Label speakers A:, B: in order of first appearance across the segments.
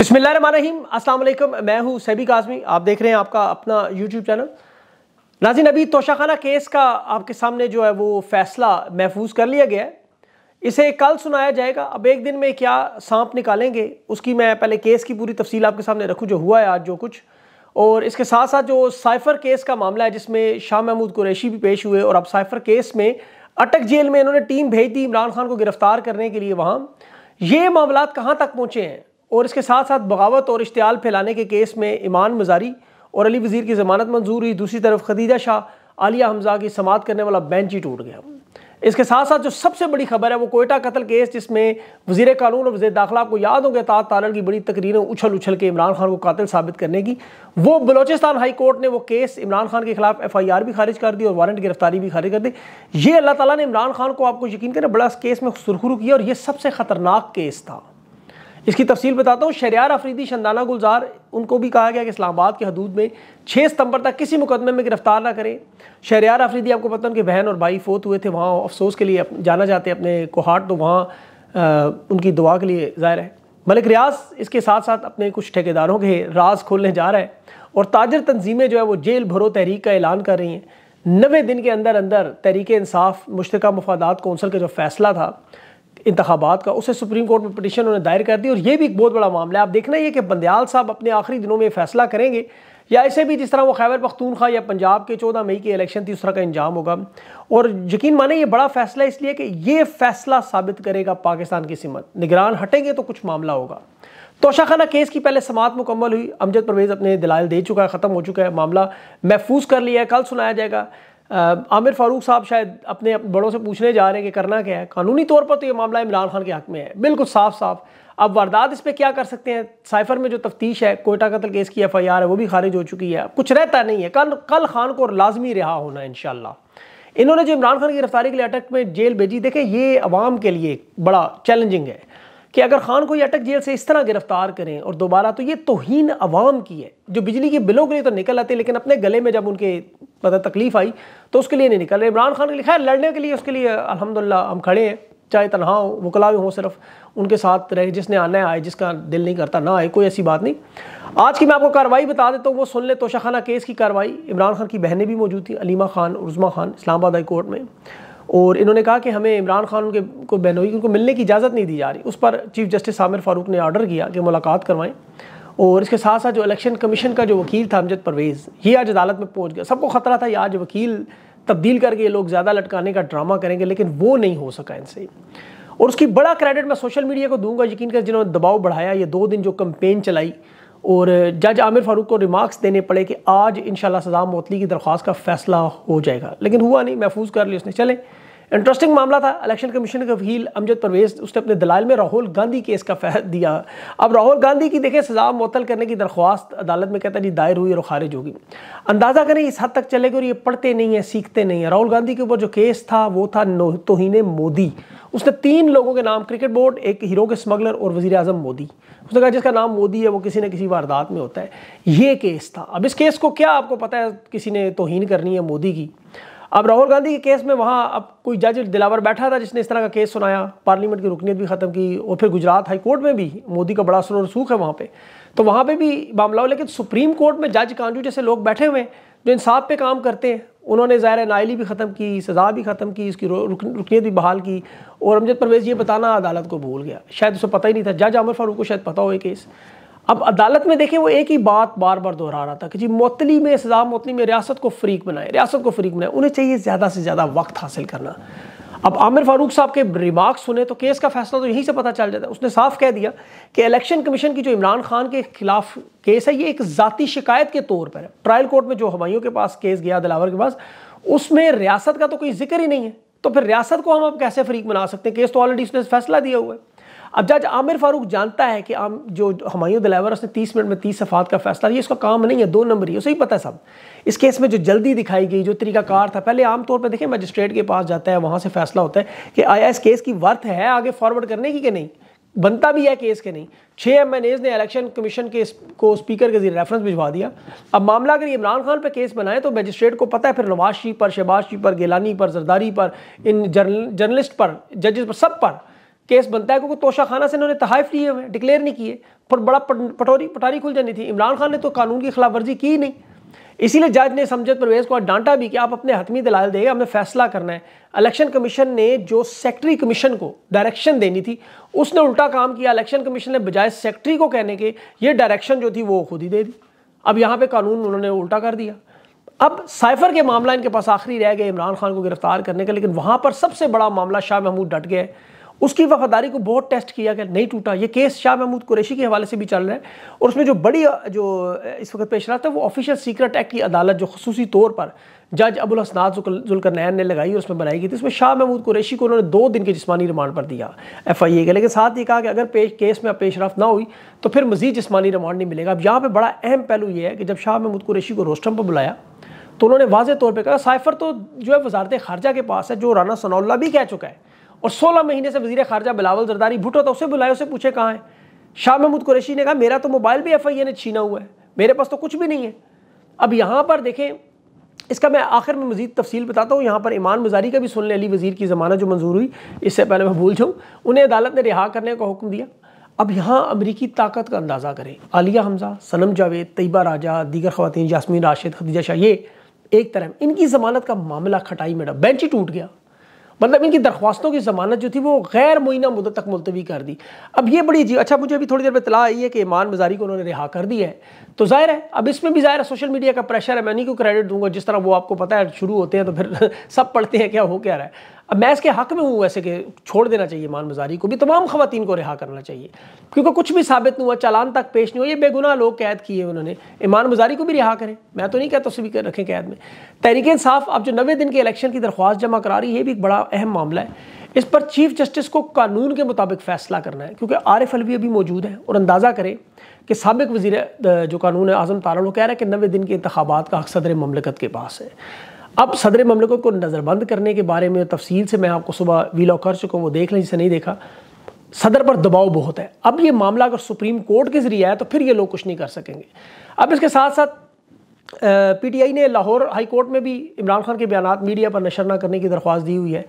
A: बिस्मिल्लाम अस्सलाम मैं हूँ सैबी काजमी आप देख रहे हैं आपका अपना यूट्यूब चैनल नाजिन अभी तोशाखाना केस का आपके सामने जो है वो फैसला महफूज कर लिया गया है इसे कल सुनाया जाएगा अब एक दिन में क्या सांप निकालेंगे उसकी मैं पहले केस की पूरी तफसील आपके सामने रखूँ जो हुआ है आज जो कुछ और इसके साथ साथ जो साइफ़र केस का मामला है जिसमें शाह महमूद कुरैशी भी पेश हुए और अब साइफ़र केस में अटक जेल में इन्होंने टीम भेज दी इमरान खान को गिरफ़्तार करने के लिए वहाँ ये मामला कहाँ तक पहुँचे हैं और इसके साथ साथ बगावत और इश्तियाल फैलाने के केस में ईमान मजारी और अली वज़ीर की ज़मानत मंजूर हुई दूसरी तरफ खदीजा शाह आलिया हमजा की समात करने वाला बेंच ही टूट गया इसके साथ साथ जो सबसे बड़ी खबर है वो कोयटा कत्ल केस जिसमें वजीर कानून और वजे दाखिला आपको याद होंगे ताज तारल की बड़ी तकरीरें उछल उछल के इमरान खान को कातिल साबित करने की वो बलोचिस्तान हाई कोर्ट ने वो केस इमरान खान के खिलाफ एफ आई आर भी खारिज कर दी और वारंट गिरफ्तारी भी खारिज कर दी ये अल्लाह ताला ने इमरान खान को आपको यकीन करें बड़ा केस में सुरखुरू किया और ये सबसे ख़तरनाक केस था इसकी तफसील बताता हूँ शरियार अफरीदी शंदाना गुलजार उनको भी कहा गया कि इस्लामाबाद के हदूद में छः सितंबर तक किसी मुकदमे में गिरफ्तार ना करें शरियार अफरीदी आपको पता उनके बहन और भाई फोत हुए थे वहाँ अफसोस के लिए जाना जाते अपने कोहाट तो वहाँ उनकी दुआ के लिए ज़ाहिर है मलिक रियाज इसके साथ साथ अपने कुछ ठेकेदारों के राज खोलने जा रहा है और ताजर तनजीमें जो है वो जेल भरो तहरीक का ऐलान कर रही हैं नवे दिन के अंदर अंदर तहरीक इंसाफ मुश्तक मफादात कौंसल का जो फैसला था इंतबात का उसे सुप्रीम कोर्ट में पटिशन उन्होंने दायर कर दी और ये भी एक बहुत बड़ा मामला है आप देखना ये कि बंदयाल साहब अपने आखिरी दिनों में फैसला करेंगे या ऐसे भी जिस तरह वो खैबर पख्तूनखा या पंजाब के चौदह मई की इलेक्शन थी उस तरह का इंजाम होगा और यकीन माने ये बड़ा फैसला इसलिए कि ये फैसला साबित करेगा पाकिस्तान की सिमत निगरान हटेंगे तो कुछ मामला होगा तोशाखाना केस की पहले समात मुकम्मल हुई अमजद परवेज़ अपने दलाल दे चुका है ख़त्म हो चुका है मामला महफूज कर लिया है कल सुनाया जाएगा आमिर फारूक साहब शायद अपने बड़ों से पूछने जा रहे हैं कि करना क्या है कानूनी तौर पर तो ये मामला इमरान खान के हक में है बिल्कुल साफ साफ अब वारदात इस पर क्या कर सकते हैं साइफर में जो तफ्तीश है कोयटा कतल केस की एफ आई आर है वो भी खारिज हो चुकी है कुछ रहता नहीं है कल कल खान को लाजमी रिहा होना है इन इन्होंने जो इमरान खान की गिरफ्तारी के लिए अटक में जेल भेजी देखें ये अवाम के लिए बड़ा चैलेंजिंग है कि अगर खान को ये अटक जेल से इस तरह गिरफ्तार करें और दोबारा तो ये तोहन अवाम की है जो बिजली के बिलों के लिए तो निकल आते लेकिन अपने गले में जब उनके मतलब तकलीफ आई तो उसके लिए नहीं निकल इमरान खान के लिए खैर लड़ने के लिए उसके लिए अलहमदिल्ला हम खड़े हैं चाहे तनहा हो वकला भी हों सिर्फ उनके साथ रहे जिसने आना आए जिसका दिल नहीं करता ना आए कोई ऐसी बात नहीं आज की मैं आपको कार्रवाई बता देता हूँ वो सुन ले तोशाखाना केस की कार्रवाई इमरान खान की बहनें भी मौजूद थी अलीमा खान उर्जमा खान इस्लामाबाद हाई कोर्ट में और इन्होंने कहा कि हमें इमरान खान उनके को बैनोई उनको मिलने की इजाज़त नहीं दी जा रही उस पर चीफ जस्टिस आमिर फारूक ने ऑर्डर किया कि मुलाकात करवाएं और इसके साथ साथ जो इलेक्शन कमीशन का जो वकील था अमजद परवेज़ ये आज अदालत में पहुँच गया सबको ख़तरा था ये आज वकील तब्दील करके ये लोग ज़्यादा लटकाने का ड्रामा करेंगे लेकिन वो नहीं हो सका इनसे और उसकी बड़ा क्रेडिट मैं सोशल मीडिया को दूंगा यकीन कर जिन्होंने दबाव बढ़ाया ये दो दिन जो कंपेन चलाई और जज आमिर फारूक को रिमार्क्स देने पड़े कि आज इन सजा मोतली की दरख्वास्त का फैसला हो जाएगा लेकिन हुआ नहीं महफूज कर लिया उसने चले इंटरेस्टिंग मामला था इलेक्शन कमीशन के वकील अमजद परवेज उसने अपने दलाल में राहुल गांधी केस का फैसला दिया अब राहुल गांधी की देखें सजा मुतल करने की दरख्वास्त अदालत में कहता जी दायर हुई और खारिज होगी अंदाज़ा करें इस हद तक चलेगी और ये पढ़ते नहीं हैं सीखते नहीं हैं राहुल गांधी के ऊपर जो केस था वो था तोहन मोदी उसने तीन लोगों के नाम क्रिकेट बोर्ड एक हीरो के स्मगलर और वजीर अजम मोदी उसने कहा जिसका नाम मोदी है वो किसी न किसी वारदात में होता है ये केस था अब इस केस को क्या आपको पता है किसी ने तोहन करनी है मोदी की अब राहुल गांधी के केस में वहाँ अब कोई जज दिलावर बैठा था जिसने इस तरह का केस सुनाया पार्लियामेंट की रुकनीत भी ख़त्म की और फिर गुजरात हाई कोर्ट में भी मोदी का बड़ा सुनो रसूख है वहाँ पे तो वहाँ पे भी मामला हो लेकिन सुप्रीम कोर्ट में जज कांजू जैसे लोग बैठे हुए हैं जो इंसाफ पे काम करते हैं उन्होंने ज़ाहिर नाइली भी ख़त्म की सज़ा भी ख़त्म की इसकी रुकनीत भी बहाल की और अमजद परवेज़ ये बताना अदालत को भूल गया शायद उसे पता ही नहीं था जज अमर फारूक को शायद पता हो केस अब अदालत में देखें वो एक ही बात बार बार दोहरा रहा था कि जी मोतली में सजा मोतली में रियासत को फ्रीक बनाए रियासत को फरीक बनाए उन्हें चाहिए ज़्यादा से ज़्यादा वक्त हासिल करना अब आमिर फारूक साहब के रिमार्क सुने तो केस का फैसला तो यहीं से पता चल जाता है उसने साफ कह दिया कि इलेक्शन कमीशन की जो इमरान खान के खिलाफ केस है ये एक ज़ाती शिकायत के तौर पर है ट्रायल कोर्ट में जो हमायूं के पास केस गया दिलावर के पास उसमें रियासत का तो कोई जिक्र ही नहीं है तो फिर रियासत को हम अब कैसे फरीक बना सकते हैं केस तो ऑलरेडी उसने फैसला दिया हुआ है अब जज आमिर फारूक जानता है कि आम जो हमायूं दिलावर उसने तीस मिनट में तीस सफात का फैसला ये इसका काम नहीं है दो नंबर ही उसे ही पता है साहब इस केस में जो जल्दी दिखाई गई जो तरीकाकार था पहले आमतौर पर देखें मजिस्ट्रेट के पास जाता है वहाँ से फैसला होता है कि आया इस केस की वर्थ है आगे फॉरवर्ड करने की कि नहीं बनता भी है केस के नहीं छः एम एन एज ने इलेक्शन कमीशन के को स्पीकर के जरिए रेफरेंस भिजवा दिया अब मामला अगर इमरान खान पर केस बनाए तो मजिस्ट्रेट को पता है फिर नवाज शरीफ पर शहबाज शरीफ पर गिलानी पर जरदारी पर इन जर्नलिस्ट पर जजेस पर सब पर केस बनता है क्योंकि तोशा खाना से इन्होंने तहाइफ लिए हुए डिक्लेयर नहीं किए पर बड़ा पटोरी पटारी खुल जानी थी इमरान खान ने तो कानून की खिलाफवर्जी की की नहीं इसीलिए जज ने समझत परवेज को डांटा भी कि आप अपने हतमी दलाल देंगे हमें फैसला करना है इलेक्शन कमीशन ने जो सेक्रेटरी कमीशन को डायरेक्शन देनी थी उसने उल्टा काम किया इलेक्शन कमीशन ने बजाय सेक्रेटरी को कहने के ये डायरेक्शन जो थी वो खुद ही दे दी अब यहाँ पर कानून उन्होंने उल्टा कर दिया अब साइफर के मामला इनके पास आखिरी रह गए इमरान खान को गिरफ्तार करने का लेकिन वहाँ पर सबसे बड़ा मामला शाह महमूद डट गए उसकी वफादारी को बहुत टेस्ट किया गया नहीं टूटा ये केस शाह महमूद कुरेशी के हवाले से भी चल रहा है और उसमें जो बड़ी जो इस वक्त पेश रहा था वो ऑफिशियल सीक्रेट एक्ट की अदालत जो खसूसी तौर पर जज अबुल जुलकर नैन ने लगाई और उसमें बनाई गई थी उसमें शाह महमूद कुरेशी को उन्होंने दो दिन के जिसमानी रिमांड पर दिया एफ आई ए का लेकिन साथ ही कहा कि अगर पेश केस में रफ्त ना हुई तो फिर मजीद जिसमानी रिमांड नहीं मिलेगा अब यहाँ पर बड़ा अहम पहलू यह है कि जब शाह महमूद कुरेशी को रोस्टम पर बुलाया तो उन्होंने वाजे तौर पर कहा साइफर तो जो है वजारत खारजा के पास है जो राना सनाउल्ला भी कह चुका है और 16 महीने से वजीर खारजा बिलावल जरदारी भुटो था उसे बुलाया उसे पूछे कहाँ हैं शाह महमूद कुरैशी ने कहा मेरा तो मोबाइल भी एफ आई ए ने छीना हुआ है मेरे पास तो कुछ भी नहीं है अब यहाँ पर देखें इसका मैं आखिर में मजीद तफसील बताता हूँ यहाँ पर ईमान मजारी का भी सुन लें अली वज़ीर की ज़मानत जो मंजूर हुई इससे पहले मैं भूल जाऊँ उन्हें अदालत ने रिहा करने का हुक्म दिया अब यहाँ अमरीकी ताकत का अंदाज़ा करें आलिया हमजा सनम जावेद तयबा राजा दीगर खातन यासमीन राशिद खदीजा शाह ये एक तरह इनकी ज़मानत का मामला खटाई में डा बेंच ही टूट गया मतलब इनकी दरख्वास्तों की जमानत जो थी वो गैर मुइना मुदत तक मुलतवी कर दी अब ये बड़ी अजीब अच्छा मुझे अभी थोड़ी देर में तला आई है कि ईमान मजारी को उन्होंने रिहा कर दिया है तो जाहिर है अब इसमें भी जाहिर है सोशल मीडिया का प्रेशर है मैं नहीं क्यों क्रेडिट दूंगा जिस तरह वो आपको पता है शुरू होते हैं तो फिर सब पढ़ते हैं क्या हो क्या रहा है अब मैं इसके हक में हूँ वैसे कि छोड़ देना चाहिए मान मजारी को भी तमाम खवतिन को रिहा करना चाहिए क्योंकि कुछ भी साबित नहीं हुआ चालान तक पेश नहीं हुआ ये बेगुनाह लोग कैद किए उन्होंने ईमान मजारी को भी रिहा करें मैं तो नहीं कहता उसे भी रखें कैद में तहरीक साफ़ अब जो नवे दिन के इलेक्शन की दरख्वास्त जमा करा रही है ये भी एक बड़ा अहम मामला है इस पर चीफ जस्टिस को कानून के मुताबिक फैसला करना है क्योंकि आर एफ अभी मौजूद है और अंदाज़ा करें कि सबक वजी जो कानून है आज़म तारा कह रहा है कि नबे दिन के इंतबात का हक सदर ममलकत के पास है अब सदर ममलकत को नज़रबंद करने के बारे में तफसील से मैं आपको सुबह वीलो कर चुका हूँ वो देख लें जिसे नहीं देखा सदर पर दबाव बहुत है अब ये मामला अगर सुप्रीम कोर्ट के ज़रिए आया तो फिर ये लोग कुछ नहीं कर सकेंगे अब इसके साथ साथ पीटीआई ने लाहौर हाई कोर्ट में भी इमरान खान के बयान मीडिया पर नशर न करने की दरख्वास्त दी हुई है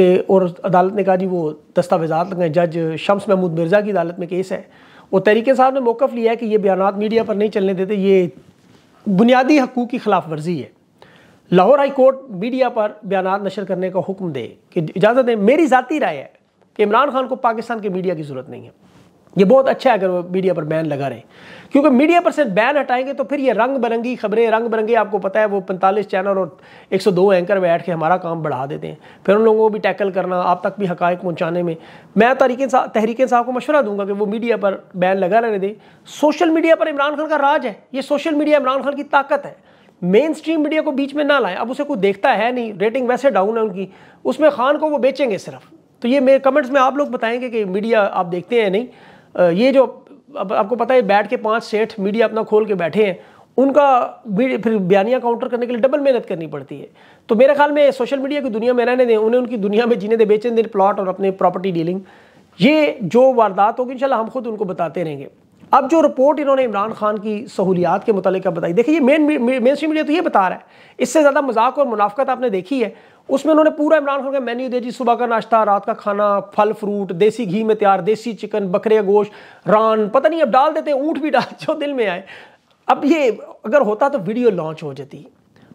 A: के और अदालत ने कहा जी वो दस्तावेजात लगाएं जज शम्स महमूद मिर्ज़ा की अदालत में केस है और तहरीके साहब ने मौक़ लिया है कि ये बयान मीडिया पर नहीं चलने देते ये बुनियादी हकूक़ की खिलाफ वर्जी है लाहौर हाई कोर्ट मीडिया पर बयान नशर करने का हुक्म दे कि इजाज़त दें मेरी ज़ाती राय है कि इमरान खान को पाकिस्तान के मीडिया की ज़रूरत नहीं है ये बहुत अच्छा है अगर वो मीडिया पर बैन लगा रहे क्योंकि मीडिया पर से बैन हटाएंगे तो फिर ये रंग बिरंगी खबरें रंग बिरंगी आपको पता है वो पैंतालीस चैनल और 102 एंकर बैठ के हमारा काम बढ़ा देते हैं फिर उन लोगों को भी टैकल करना आप तक भी हक़ पहुँचाने में मैं तरीके सा, तहरीक साहब को मशवरा दूंगा कि वो मीडिया पर बैन लगा रहने दें सोशल मीडिया पर इमरान खान का राज है ये सोशल मीडिया इमरान खान की ताकत है मेन स्ट्रीम मीडिया को बीच में ना लाएं अब उसे कोई देखता है नहीं रेटिंग वैसे डाउन है उनकी उसमें खान को वो बेचेंगे सिर्फ तो ये मेरे कमेंट्स में आप लोग बताएंगे कि मीडिया आप देखते हैं नहीं ये जो अब आपको पता है बैठ के पांच सेठ मीडिया अपना खोल के बैठे हैं उनका फिर बयानियाँ काउंटर करने के लिए डबल मेहनत करनी पड़ती है तो मेरे ख्याल में सोशल मीडिया की दुनिया में रहने दें उन्हें उनकी दुनिया में जीने दें बेचने दें प्लॉट और अपने प्रॉपर्टी डीलिंग ये जो वारदात होगी इन हम खुद उनको बताते रहेंगे अब जो रिपोर्ट इन्होंने इमरान खान की सहूलियात के मुतल बताई देखिए ये मेन मेन स्ट्रीम मीडिया तो ये बता रहा है इससे ज़्यादा मजाक और मुनाफत आपने देखी है उसमें उन्होंने पूरा इमरान खान का मेन्यू दे जी सुबह का नाश्ता रात का खाना फल फ्रूट देसी घी में तैयार देसी चिकन बकरे गोश्त रान पता नहीं अब डाल देते ऊँट भी डाल जो दिल में आए अब ये अगर होता तो वीडियो लॉन्च हो जाती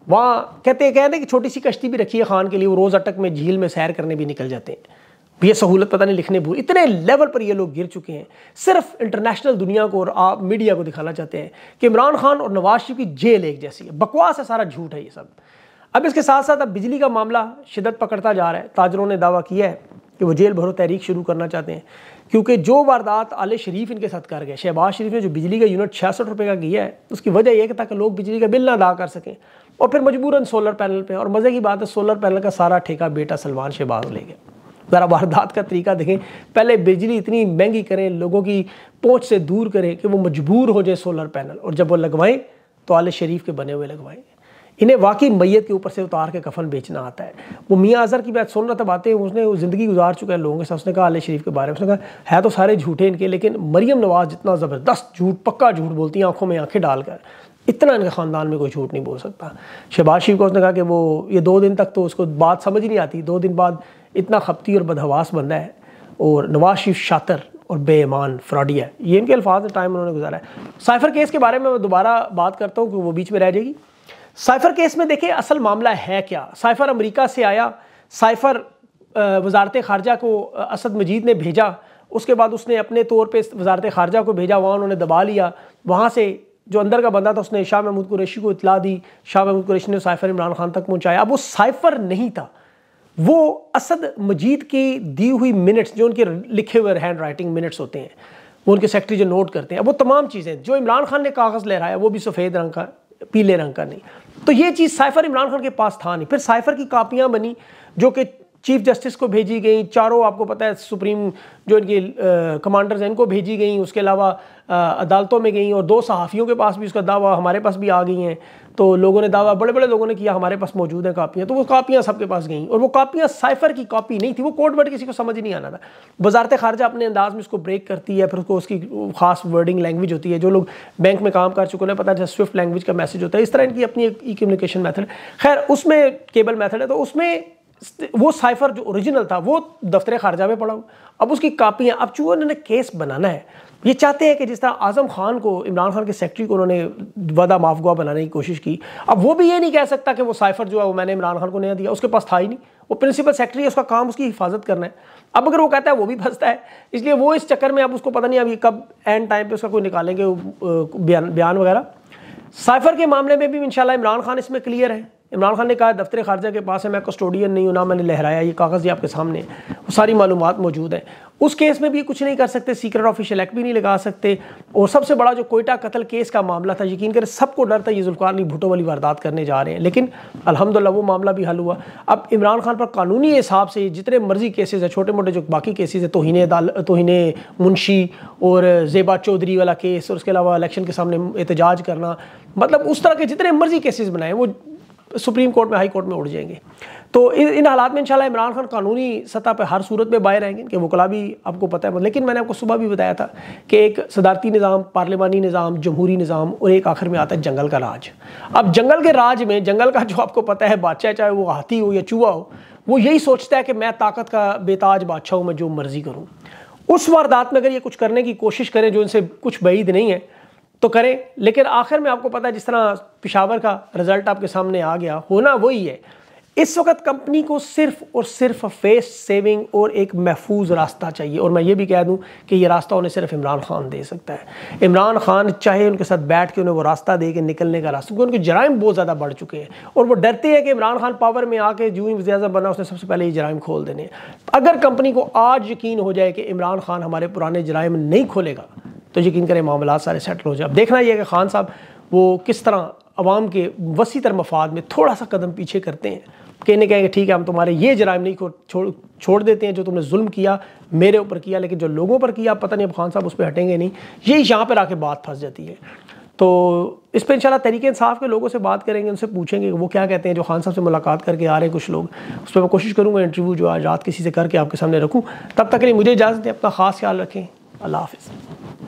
A: वहाँ कहते कहते कि छोटी सी कश्ती भी रखी है खान के लिए वो रोज़ अटक में झील में सैर करने भी निकल जाते हैं ये सहूलत पता नहीं लिखने भूल इतने लेवल पर ये लोग गिर चुके हैं सिर्फ इंटरनेशनल दुनिया को और आप मीडिया को दिखाना चाहते हैं कि इमरान खान और नवाज शरीफ की जेल एक जैसी है बकवास है सारा झूठ है ये सब अब इसके साथ साथ अब बिजली का मामला शिदत पकड़ता जा रहा है ताजरों ने दावा किया है कि वो जेल भरो तहरीक शुरू करना चाहते हैं क्योंकि जो वारदात आले शरीफ इनके साथ कर गए शहबाज शरीफ ने जो बिजली का यूनिट छियासठ रुपये का किया है उसकी वजह यह है कि ताकि लोग बिजली का बिल ना अदा कर सकें और फिर मजबूरन सोलर पैनल पर और मज़े की बात है सोलर पैनल का सारा ठेका बेटा सलमान शहबाज ले गया ज़रा वारदात का तरीका देखें पहले बिजली इतनी महंगी करें लोगों की पहुँच से दूर करें कि वो मजबूर हो जाए सोलर पैनल और जब वो लगवाएं तो आल शरीफ के बने हुए लगवाएं इन्हें वाकई मैयत के ऊपर से उतार के कफन बेचना आता है वो मियाँ अजहर की बात सुन रहा था बातें उसने ज़िंदगी गुजार चुका है लोगों के साथ उसने कहा आल शरीफ के बारे में उसने कहा है तो सारे झूठे इनके लेकिन मरियम नवाज़ जितना ज़बरदस्त झूठ पक्का झूठ बोलती हैं आंखों में आंखें डालकर इतना इनके ख़ानदान में कोई झूठ नहीं बोल सकता शहबाज शरीफ को उसने कहा कि वो ये दो दिन तक तो उसको बात समझ नहीं आती दो दिन बाद इतना खपती और बदहवास बंदा है और नवाज शरीफ शातर और बेईमान फ्रॉडिया ये इनके अल्फाज में टाइम उन्होंने गुजारा है साइफर केस के बारे में मैं दोबारा बात करता हूँ कि वो बीच में रह जाएगी साइफर केस में देखें असल मामला है क्या साइफर अमरीका से आया साइफर वजारत खारजा को असद मजीद ने भेजा उसके बाद उसने अपने तौर पर वजारत खारजा को भेजा वहाँ उन्होंने दबा लिया वहाँ से जो अंदर का बंदा था उसने शाह महमूद कुरेशी को इतला दी शाह महमूद कुरेशी ने साइफर इमरान खान तक पहुँचाया अब वो साइफर नहीं था वो असद मजीद की दी हुई मिनट्स जो उनके लिखे हुए हैंड राइटिंग मिनट्स होते हैं वो उनके सेक्रेटरी जो नोट करते हैं वो तमाम चीज़ें जो इमरान खान ने कागज़ लहराया वो भी सफ़ेद रंग का पीले रंग का नहीं तो ये चीज़ साइफर इमरान खान के पास था नहीं फिर साइफर की कापियाँ बनी जो कि चीफ जस्टिस को भेजी गई चारों आपको पता है सुप्रीम जो इनके कमांडर्स हैं इनको भेजी गई उसके अलावा अदालतों में गई और दो सहाफ़ियों के पास भी उसका दावा हमारे पास भी आ गई हैं तो लोगों ने दावा बड़े बड़े लोगों ने किया हमारे पास मौजूद हैं कापियाँ तो वो कापियाँ सबके पास गई और वो कापियाँ साइफर की कापी नहीं थी वो कोड वर्ड किसी को समझ नहीं आना था वजारत खारजा अपने अंदाज में उसको ब्रेक करती है फिर उसको उसकी खास वर्डिंग लैंग्वेज होती है जो लोग बैंक में काम कर चुके हैं पता है स्विफ्ट लैंग्वेज का मैसेज होता है इस तरह इनकी अपनी एक ई कम्युनिकेशन मैथड खैर उसमें केबल मैथड है तो उसमें वो साइफर जो ओरिजिनल था वो दफ्तर खारजा में पड़ा हुआ अब उसकी कापियाँ अब चूँ उन्होंने केस बनाना है ये चाहते हैं कि जिस तरह आज़म खान को इमरान खान के सेक्रेटरी को उन्होंने वादा गुआ बनाने की कोशिश की अब वो भी ये नहीं कह सकता कि वो साइफर जो है वो मैंने इमरान खान को नहीं दिया उसके पास था ही नहीं वो प्रिंसिपल सेक्रेटरी है उसका काम उसकी हिफाजत करना है अब अगर वो कहता है वो भी फंसता है इसलिए वो इस चक्कर में अब उसको पता नहीं अभी कब एंड टाइम पर उसका कोई निकालेंगे बयान बयान वगैरह साइफर के मामले में भी इन इमरान खान इसमें क्लियर है इमरान खान ने कहा दफ्तर खारजा के पास है मैं कस्टोडियन नहीं हूँ ना मैंने लहराया ये कागज़ ये आपके सामने वो सारी मालूम मौजूद है उस केस में भी कुछ नहीं कर सकते सीक्रेट ऑफिशियल एक्ट भी नहीं लगा सकते और सबसे बड़ा जो कोयटा कत्ल केस का मामला था यकीन करें सबको डर था ये जुल्कार अली भुटो वाली वारदात करने जा रहे हैं लेकिन अलहमदिल्ला वो मामला भी हल हुआ अब इमरान खान पर कानूनी हिसाब से जितने मर्जी केसेज हैं छोटे मोटे जो बाकी केसेज है तोहिने अदाल मुंशी और जेबा चौधरी वाला केस और उसके अलावा इलेक्शन के सामने एहतजाज करना मतलब उस तरह के जितने मर्जी केसेज बनाए वो सुप्रीम कोर्ट में हाई कोर्ट में उड़ जाएंगे तो इन इन हालात में इंशाल्लाह इमरान खान कानूनी सतह पर हर सूरत में बाहर आएंगे इनके वकला भी आपको पता है लेकिन मैंने आपको सुबह भी बताया था कि एक सदारती निज़ाम पार्लिमानी निज़ाम जमहूरी निज़ाम और एक आखिर में आता है जंगल का राज अब जंगल के राज में जंगल का जो आपको पता है बादशाह चाहे वो हाथी हो या चूहा हो वो यही सोचता है कि मैं ताकत का बेताज बादशाह हूँ मैं जो मर्ज़ी करूँ उस वारदात में अगर ये कुछ करने की कोशिश करें जो इनसे कुछ बईद नहीं है तो करें लेकिन आखिर में आपको पता है जिस तरह पिशावर का रिजल्ट आपके सामने आ गया होना वही है इस वक्त कंपनी को सिर्फ और सिर्फ फेस सेविंग और एक महफूज रास्ता चाहिए और मैं ये भी कह दूं कि ये रास्ता उन्हें सिर्फ इमरान खान दे सकता है इमरान खान चाहे उनके साथ बैठ के उन्हें वो रास्ता दे के निकलने का रास्ता क्योंकि उनके जराइम बहुत ज़्यादा बढ़ चुके हैं और वो डरते हैं कि इमरान खान पावर में आके जो ही बना उसने सबसे पहले ये जराइम खोल देने अगर कंपनी को आज यकीन हो जाए कि इमरान खान हमारे पुराने जराइम नहीं खोलेगा तो यकीन करें मामला सारे सेटल हो जाए अब देखना यह है कि खान साहब वो किस तरह आवाम के वसी तर मफाद में थोड़ा सा कदम पीछे करते हैं कहने कहेंगे ठीक है हम तुम्हारे ये जराय नहीं को छोड़ छोड़ देते हैं जो तुमने जुल्म किया मेरे ऊपर किया लेकिन जो लोगों पर किया पता नहीं अब खान साहब उस पर हटेंगे नहीं यही यहाँ पर आके बात फंस जाती है तो इस पर इंशाल्लाह तरीके इंसाफ के लोगों से बात करेंगे उनसे पूछेंगे वो क्या कहते हैं जो खान साहब से मुलाकात करके आ रहे हैं कुछ लोग उस पर मैं कोशिश करूँगा इंटरव्यू जो आज रात किसी से करके आपके सामने रखूँ तब तक के लिए मुझे इजाज़त दें अपना ख़ास ख्याल रखें अल्लाह हाफिज़